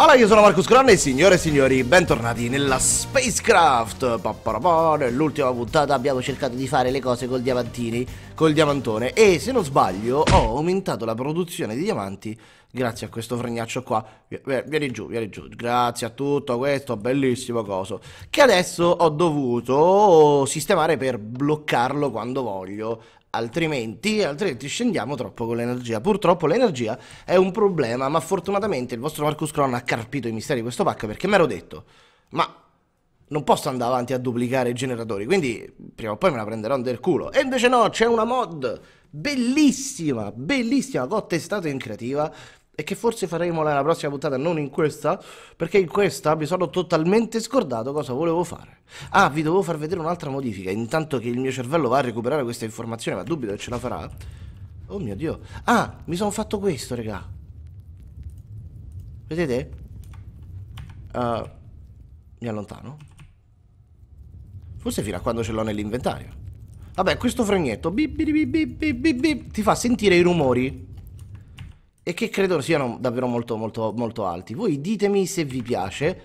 Allora io sono Marcus Cron e signore e signori, bentornati nella Spacecraft! Nell'ultima puntata abbiamo cercato di fare le cose col diamantini, col diamantone e se non sbaglio ho aumentato la produzione di diamanti grazie a questo fregnaccio qua. Vieni giù, vieni giù, grazie a tutto questo bellissimo coso che adesso ho dovuto sistemare per bloccarlo quando voglio. Altrimenti, altrimenti, scendiamo troppo con l'energia. Purtroppo l'energia è un problema, ma fortunatamente il vostro Marcus Cron ha carpito i misteri di questo pack perché mi ero detto. Ma non posso andare avanti a duplicare i generatori, quindi prima o poi me la prenderò del culo. E invece no, c'è una mod bellissima, bellissima, che ho testato in creativa, e che forse faremo nella prossima puntata, non in questa, perché in questa mi sono totalmente scordato cosa volevo fare. Ah, vi dovevo far vedere un'altra modifica, intanto che il mio cervello va a recuperare questa informazione, ma dubito che ce la farà. Oh mio Dio. Ah, mi sono fatto questo, regà. Vedete? Uh, mi allontano. Forse fino a quando ce l'ho nell'inventario. Vabbè, questo fregnetto bip, bip, bip, bip, bip, bip, ti fa sentire i rumori e che credo siano davvero molto molto molto alti. Voi ditemi se vi piace.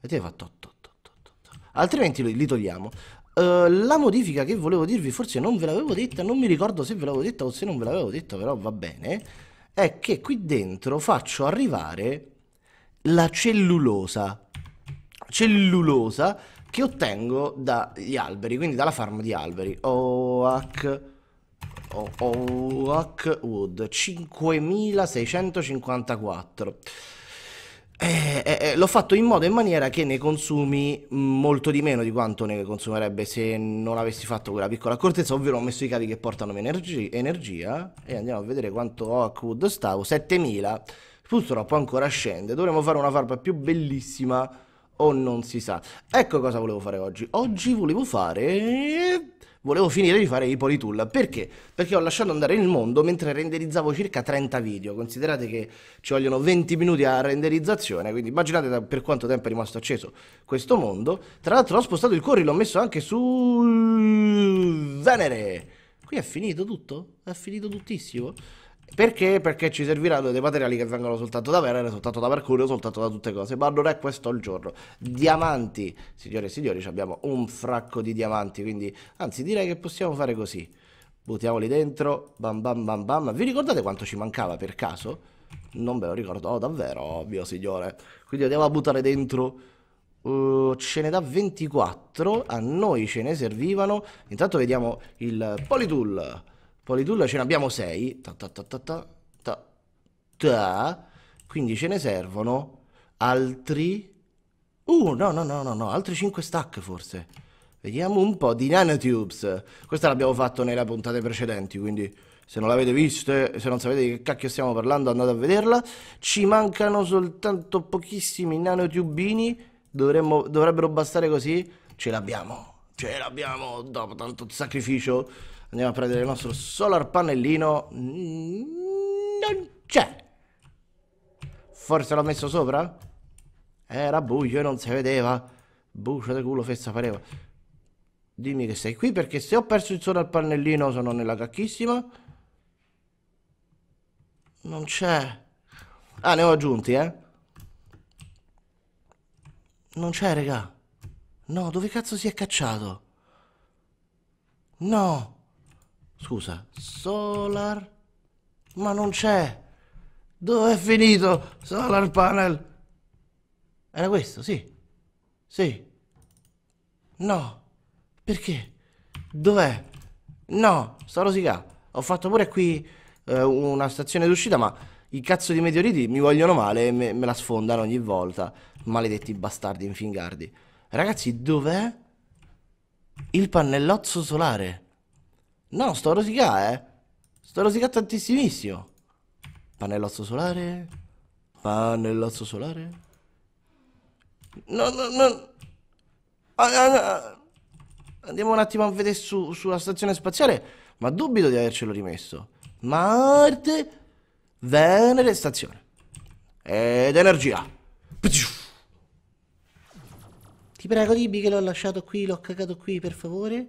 Vedete fatto 8, 8, 8, Altrimenti li, togliamo. Uh, la modifica che volevo dirvi, forse non ve l'avevo detta, non mi ricordo se ve l'avevo detta o se non ve l'avevo detta, però va bene, è che qui dentro faccio arrivare la cellulosa. Cellulosa che ottengo dagli alberi, quindi dalla farm di alberi. OH Oakwood 5654. Eh, eh, eh, l'ho fatto in modo e in maniera che ne consumi mm, molto di meno di quanto ne consumerebbe se non avessi fatto quella piccola accortezza, ovvero ho messo i cavi che portano energi energia e andiamo a vedere quanto Oakwood stavo, 7000, purtroppo ancora scende, dovremmo fare una farpa più bellissima o non si sa. Ecco cosa volevo fare oggi, oggi volevo fare volevo finire di fare i politulla. Perché? Perché ho lasciato andare il mondo mentre renderizzavo circa 30 video. Considerate che ci vogliono 20 minuti a renderizzazione, quindi immaginate da, per quanto tempo è rimasto acceso questo mondo. Tra l'altro ho spostato il corri, l'ho messo anche su Venere. Qui è finito tutto? È finito tuttissimo? Perché? Perché ci serviranno dei materiali che vengono soltanto da Venere, soltanto da Mercurio, soltanto da tutte cose, ma non è questo il giorno. Diamanti, signore e signori, abbiamo un fracco di diamanti, quindi anzi direi che possiamo fare così. Buttiamoli dentro, bam bam bam bam. Vi ricordate quanto ci mancava per caso? Non ve lo ricordo oh, davvero, oh, mio signore. Quindi andiamo a buttare dentro... Uh, ce ne dà 24, a noi ce ne servivano. Intanto vediamo il Politool. Politulla ce ne abbiamo 6. Ta, ta, ta, Quindi ce ne servono altri... Uh, no, no, no, no, no, altri 5 stack forse. Vediamo un po' di nanotubes. Questa l'abbiamo fatto nelle puntate precedenti, quindi se non l'avete vista, se non sapete di che cacchio stiamo parlando, andate a vederla. Ci mancano soltanto pochissimi nanotubini. Dovremmo, dovrebbero bastare così. Ce l'abbiamo, ce l'abbiamo dopo tanto sacrificio. Andiamo a prendere il nostro solar pannellino. Non c'è. Forse l'ho messo sopra? Era buio e non si vedeva. Bucio di culo, fessa pareva. Dimmi che sei qui perché se ho perso il solar pannellino sono nella cacchissima. Non c'è. Ah, ne ho aggiunti, eh. Non c'è, raga. No, dove cazzo si è cacciato? No. Scusa, solar? Ma non c'è! Dove è finito solar panel? Era questo, sì. Sì. No. Perché? Dov'è? No, sta rosicando. Ho fatto pure qui eh, una stazione d'uscita, ma i cazzo di meteoriti mi vogliono male e me, me la sfondano ogni volta. Maledetti bastardi infingardi. Ragazzi, dov'è il pannellozzo solare? No, sto rosicando, eh. Sto rosicando rosicare tantissimo. Pannellozzo solare. Pannellozzo solare. No, no, no. Ah, ah, ah. Andiamo un attimo a vedere su, sulla stazione spaziale. Ma dubito di avercelo rimesso. Marte, Venere, stazione. Ed energia. Ti prego, dimmi che l'ho lasciato qui, l'ho cagato qui, per favore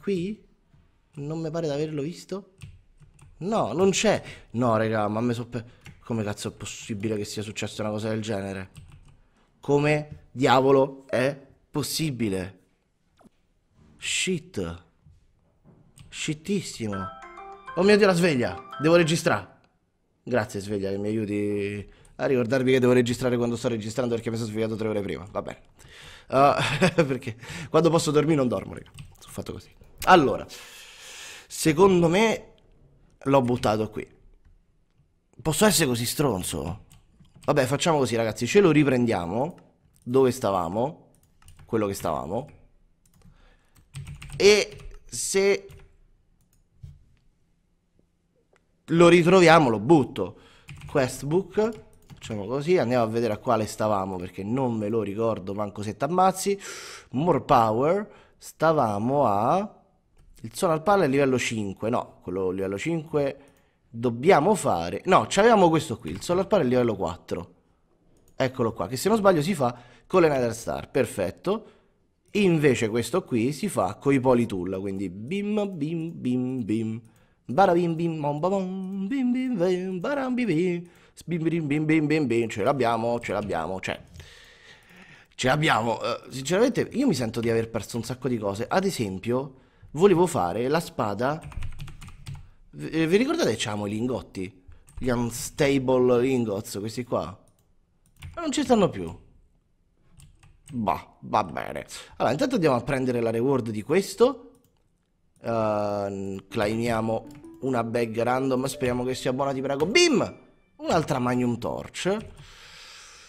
qui? Non mi pare di averlo visto. No, non c'è. No, raga, ma me so Come cazzo è possibile che sia successa una cosa del genere? Come diavolo è possibile? Shit. Shittissimo. Oh mio Dio, la sveglia. Devo registrare. Grazie, sveglia, che mi aiuti a ricordarvi che devo registrare quando sto registrando perché mi sono svegliato tre ore prima. Va bene. Uh, perché quando posso dormire non dormo, raga. Sono fatto così. Allora, secondo me l'ho buttato qui. Posso essere così stronzo? Vabbè, facciamo così, ragazzi. Ce lo riprendiamo dove stavamo, quello che stavamo. E se lo ritroviamo, lo butto. Questbook, facciamo così, andiamo a vedere a quale stavamo perché non me lo ricordo manco se t'ammazzi. More power, stavamo a... Il sonar pal è livello 5, no, quello livello 5 dobbiamo fare... No, avevamo questo qui, il solar pal è livello 4. Eccolo qua, che se non sbaglio si fa con le nether star, perfetto. Invece questo qui si fa con i politool, quindi bim bim bim bim. Barabim bim bom bom bim bim bim baram bim bim bim bim bim bim bim ce l'abbiamo, ce l'abbiamo, cioè ce l'abbiamo. Uh, sinceramente io mi sento di aver perso un sacco di cose. Ad esempio, volevo fare la spada... Eh, vi, ricordate Ciamo i lingotti? Gli unstable lingots, questi qua? Non ci stanno più. Bah, va bene. Allora, intanto andiamo a prendere la reward di questo. Uh, claimiamo una bag random, speriamo che sia buona di prego. Bim! Un'altra Magnum Torch.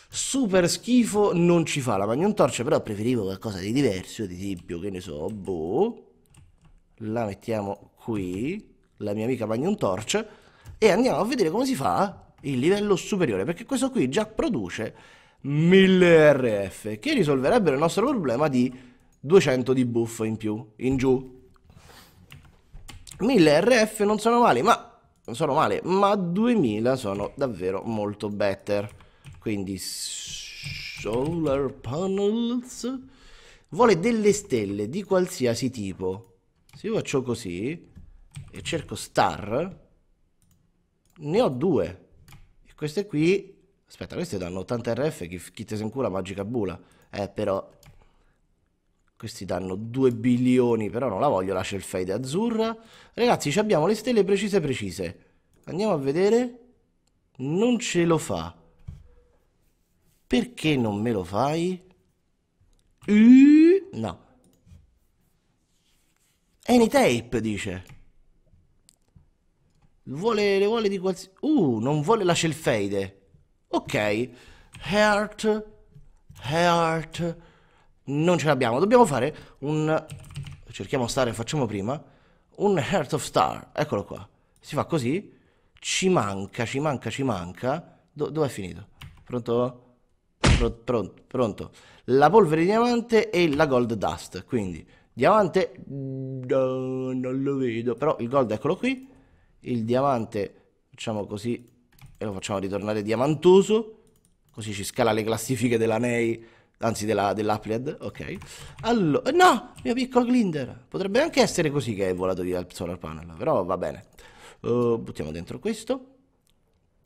Super schifo non ci fa la Magnum Torch, però preferivo qualcosa di diverso, di esempio, che ne so, boh la mettiamo qui, la mia amica Magnum Torch, e andiamo a vedere come si fa il livello superiore, perché questo qui già produce 1000 RF, che risolverebbero il nostro problema di 200 di buff in più, in giù. 1000 RF non sono male, ma non sono male, ma 2000 sono davvero molto better. Quindi solar panels vuole delle stelle di qualsiasi tipo. Se io faccio così e cerco star, ne ho due. E queste qui... Aspetta, queste danno 80 RF, chi, chi te se incura magica bula. Eh, però... Questi danno 2 bilioni, però non la voglio, la il fade azzurra. Ragazzi, ci abbiamo le stelle precise precise. Andiamo a vedere. Non ce lo fa. Perché non me lo fai? no. Any tape, dice. Vuole, le vuole di qualsiasi... Uh, non vuole la scelfeide. Ok. Heart. Heart. Non ce l'abbiamo. Dobbiamo fare un... Cerchiamo stare, facciamo prima. Un Heart of Star. Eccolo qua. Si fa così. Ci manca, ci manca, ci manca. Do Dove è finito? Pronto? Pro pronto, pronto. La polvere di diamante e la gold dust. Quindi Diamante, no, non lo vedo, però il gold eccolo qui. Il diamante, facciamo così, e lo facciamo ritornare diamantoso. Così ci scala le classifiche della Nei, anzi della, dell'Appliad, ok. Allora, eh, no, mio piccolo Glinder, potrebbe anche essere così che è volato via il solar panel, però va bene. Uh, buttiamo dentro questo.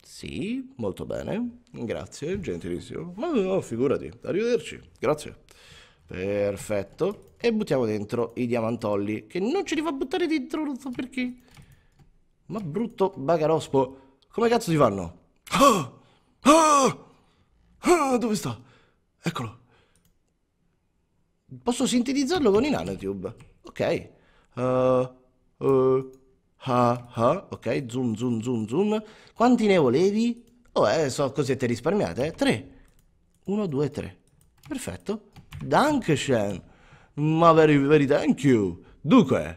Sì, molto bene. Grazie, gentilissimo. Ma no, oh, figurati. Arrivederci. Grazie. Perfetto. E buttiamo dentro i diamantolli, che non ce li fa buttare dentro, non so perché. Ma brutto bagarospo. Come cazzo si fanno? Ah! Ah! ah! Dove sta? Eccolo. Posso sintetizzarlo con i nanotube. Ok. Uh, uh, ha, ha. Ok, zoom, zoom, zoom, zoom. Quanti ne volevi? Oh, eh, so così te risparmiate, eh. Tre. Uno, due, tre. Perfetto. Dankeschön, ma very, very thank you. Dunque,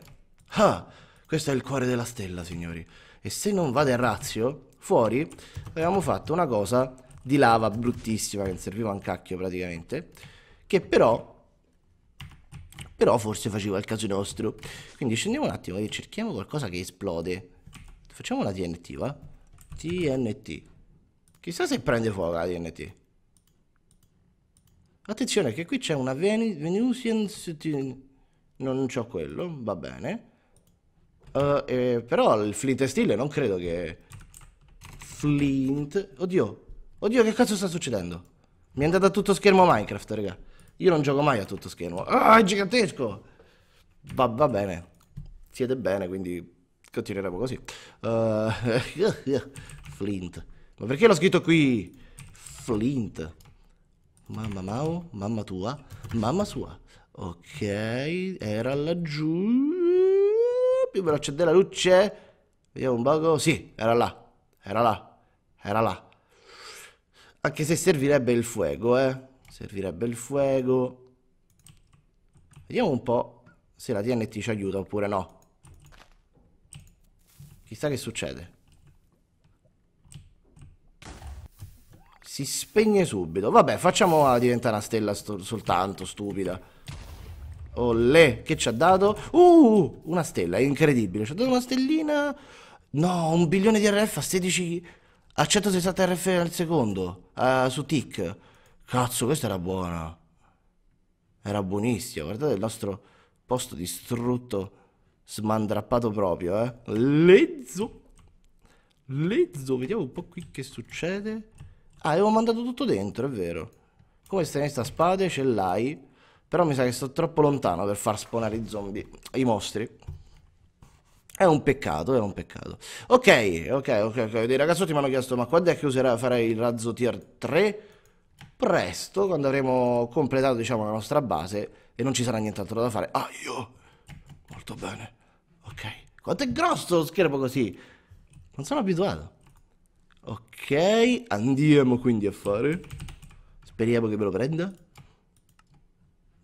ah, questo è il cuore della stella, signori. E se non vado errazio, fuori avevamo fatto una cosa di lava bruttissima che serviva un cacchio praticamente, che però però forse faceva il caso nostro. Quindi scendiamo un attimo e cerchiamo qualcosa che esplode. Facciamo una TNT, va? TNT. Chissà se prende fuoco la TNT. Attenzione che qui c'è una Ven Venusian... Non c'ho quello, va bene. Uh, eh, però il Flint e stile non credo che... Flint... Oddio. Oddio, che cazzo sta succedendo? Mi è andato a tutto schermo Minecraft, raga. Io non gioco mai a tutto schermo. Ah, è gigantesco! Va, va bene. Siete bene, quindi continueremo così. Eh, uh, Flint. Ma perché l'ho scritto qui? Flint. Mamma Mau, mamma tua, mamma sua. Ok, era laggiù. Più veloce della luce. Vediamo un poco. Sì, era là. Era là. Era là. Anche se servirebbe il fuoco, eh. Servirebbe il fuoco. Vediamo un po' se la TNT ci aiuta oppure no. Chissà che succede. Si spegne subito. Vabbè, facciamola diventare una stella soltanto, stupida. Olle, che ci ha dato? Uh, una stella, è incredibile. Ci ha dato una stellina... No, un bilione di RF a 16... A 160 RF al secondo. Uh, su TIC. Cazzo, questa era buona. Era buonissima. Guardate il nostro posto distrutto. Smandrappato proprio, eh. Lezzo. Lezzo. Vediamo un po' qui che succede. Ah, avevo mandato tutto dentro, è vero. Come questa spade ce l'hai. Però mi sa che sto troppo lontano per far spawnare i zombie, i mostri. È un peccato, è un peccato. Ok, ok, ok, ok. Dei ragazzotti mi hanno chiesto, ma quando è che userà, farei il razzo tier 3? Presto, quando avremo completato, diciamo, la nostra base e non ci sarà nient'altro da fare. Ah, io! Molto bene. Ok. Quanto è grosso lo schermo così? Non sono abituato. Ok, andiamo quindi a fare. Speriamo che me lo prenda.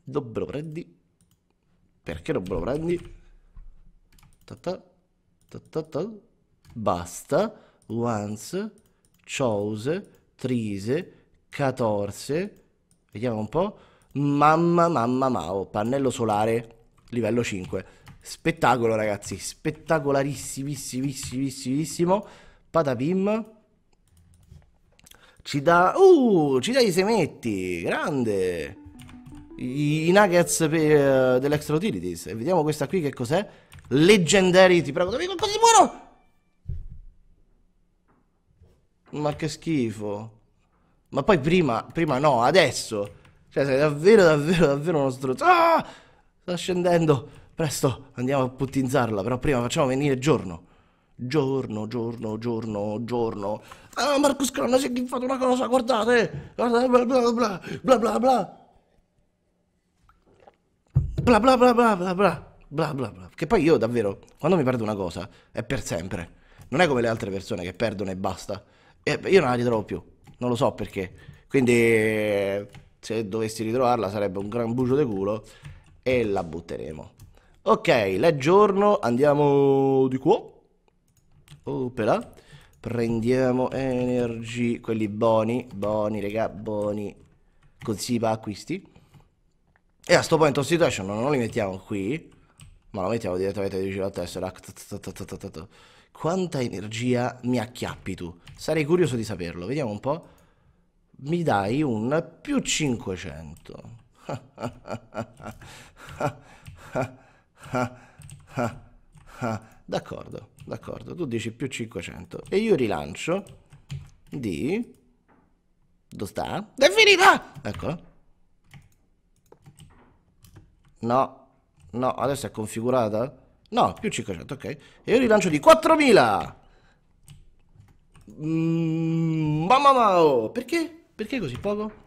Dove lo prendi. Perché non me lo prendi? Ta ta, ta ta ta. Basta. Once, chose, trise, 14. Vediamo un po'. Mamma mamma mao, oh, pannello solare, livello 5. Spettacolo ragazzi, spettacolarissimissimissimissimissimo. Patapim. Ci dà... Uh, ci dà i semetti! Grande! I, i nuggets per, uh, dell'Extra Utilities. E vediamo questa qui che cos'è. Legendary, ti prego, dammi qualcosa di buono! Ma che schifo. Ma poi prima, prima no, adesso. Cioè, sei davvero, davvero, davvero uno struzzo. Ah! Sta scendendo. Presto, andiamo a puttinzarla, però prima facciamo venire giorno giorno, giorno, giorno, giorno. Ah, Marcus Cranna si è ghiffato una cosa, guardate! Guardate, bla bla bla, bla bla bla. Bla bla bla bla bla bla bla bla bla. Che poi io davvero, quando mi perdo una cosa, è per sempre. Non è come le altre persone che perdono e basta. E io non la ritrovo più, non lo so perché. Quindi se dovessi ritrovarla sarebbe un gran bucio di culo e la butteremo. Ok, lei giorno, andiamo di qua opera prendiamo energy quelli buoni buoni regà buoni Così va acquisti e a sto punto situation non li mettiamo qui ma lo mettiamo direttamente vicino alla tessera quanta energia mi acchiappi tu? Sarei curioso di saperlo, vediamo un po'. Mi dai un più 500. D'accordo. D'accordo, tu dici più 500. E io rilancio di... Dove sta? È finita! Ecco. No, no, adesso è configurata? No, più 500, ok. E io rilancio di 4000! Mm, mamma mia, oh. perché? Perché così poco?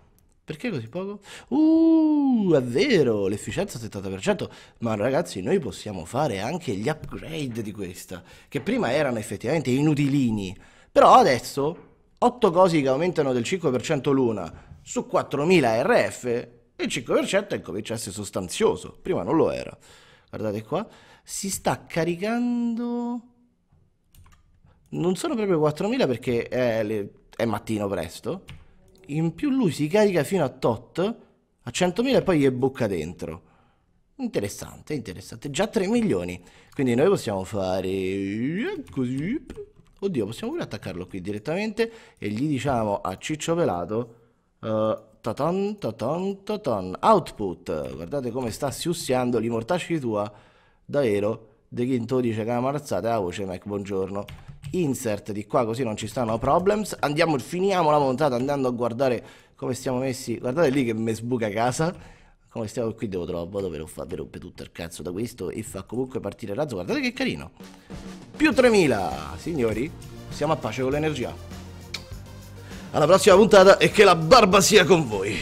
Perché così poco? Uh, è vero, l'efficienza 70%, ma ragazzi noi possiamo fare anche gli upgrade di questa, che prima erano effettivamente inutilini, però adesso 8 cose che aumentano del 5% l'una su 4000 RF, il 5% comincia a essere sostanzioso, prima non lo era. Guardate qua, si sta caricando... Non sono proprio 4000 perché è, è mattino presto, in più lui si carica fino a tot, a 100.000 e poi gli è bocca dentro. Interessante, interessante. Già 3 milioni. Quindi noi possiamo fare così. Oddio, possiamo pure attaccarlo qui direttamente e gli diciamo a Ciccio Pelato uh, tatan, tatan, tatan, output. Guardate come sta siussiando l'immortacci tua, davvero. The Ghinto dice che amarazzata la voce Mac, buongiorno. Insert di qua così non ci stanno problems. Andiamo, finiamo la montata andando a guardare come stiamo messi. Guardate lì che me sbuca casa. Come stiamo qui devo trovare un modo per non farvi rompere tutto il cazzo da questo e fa comunque partire il razzo. Guardate che carino. Più 3000, signori. Siamo a pace con l'energia. Alla prossima puntata e che la barba sia con voi.